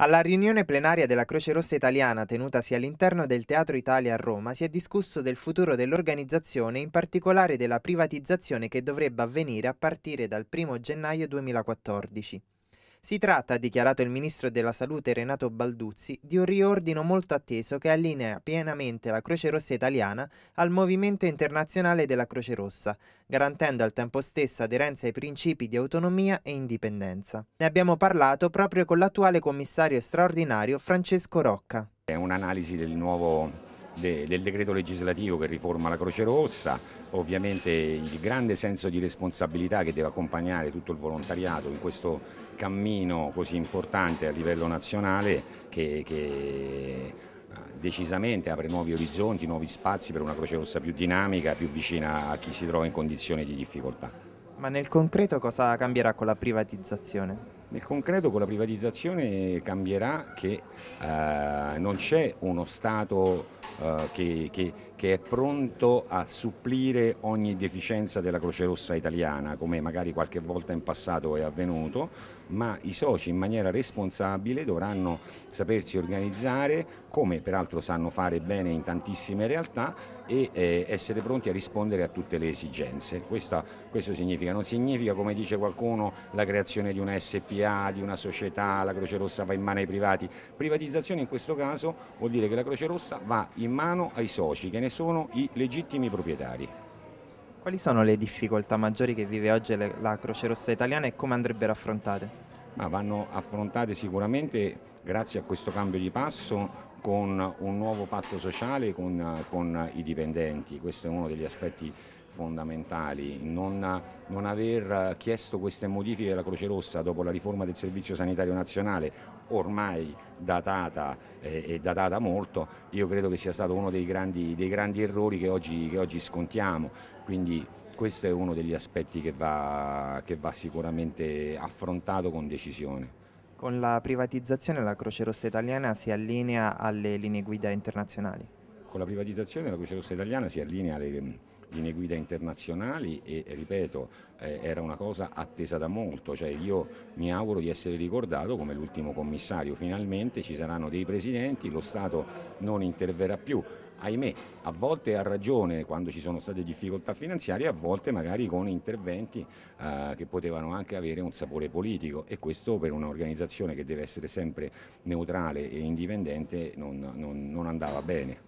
Alla riunione plenaria della Croce Rossa Italiana tenutasi all'interno del Teatro Italia a Roma si è discusso del futuro dell'organizzazione e in particolare della privatizzazione che dovrebbe avvenire a partire dal 1 gennaio 2014. Si tratta, ha dichiarato il ministro della Salute Renato Balduzzi, di un riordino molto atteso che allinea pienamente la Croce Rossa italiana al movimento internazionale della Croce Rossa, garantendo al tempo stesso aderenza ai principi di autonomia e indipendenza. Ne abbiamo parlato proprio con l'attuale commissario straordinario Francesco Rocca. È un'analisi del nuovo de, del decreto legislativo che riforma la Croce Rossa, ovviamente il grande senso di responsabilità che deve accompagnare tutto il volontariato in questo cammino così importante a livello nazionale che, che eh, decisamente apre nuovi orizzonti, nuovi spazi per una Croce Rossa più dinamica, più vicina a chi si trova in condizioni di difficoltà. Ma nel concreto cosa cambierà con la privatizzazione? Nel concreto con la privatizzazione cambierà che eh, non c'è uno Stato eh, che, che, che, è pronto a supplire ogni deficienza della Croce Rossa italiana, come magari qualche volta in passato è avvenuto, ma i soci in maniera responsabile dovranno sapersi organizzare, come peraltro sanno fare bene in tantissime realtà, e eh, essere pronti a rispondere a tutte le esigenze. Questa, questo significa, non significa come dice qualcuno la creazione di una SPA, di una società, la Croce Rossa va in mano ai privati, privatizzazione in questo caso vuol dire che la Croce Rossa va in mano ai soci che ne sono i legittimi proprietari. Quali sono le difficoltà maggiori che vive oggi la Croce Rossa italiana e come andrebbero affrontate? Ma vanno affrontate sicuramente grazie a questo cambio di passo con un nuovo patto sociale con, con i dipendenti, questo è uno degli aspetti fondamentali. Non, non, aver chiesto queste modifiche della Croce Rossa dopo la riforma del Servizio Sanitario Nazionale, ormai datata eh, e eh, datata molto, io credo che sia stato uno dei grandi, dei grandi errori che oggi, che oggi, scontiamo. Quindi questo è uno degli aspetti che va, che va sicuramente affrontato con decisione. Con la privatizzazione la Croce Rossa Italiana si allinea alle linee guida internazionali. Con la privatizzazione della Croce Rossa Italiana si allinea alle linee guida internazionali e ripeto eh, era una cosa attesa da molto, cioè io mi auguro di essere ricordato come l'ultimo commissario, finalmente ci saranno dei presidenti, lo Stato non interverrà più, ahimè, a volte ha ragione quando ci sono state difficoltà finanziarie, a volte magari con interventi eh, che potevano anche avere un sapore politico e questo per un'organizzazione che deve essere sempre neutrale e indipendente non, non, non andava bene.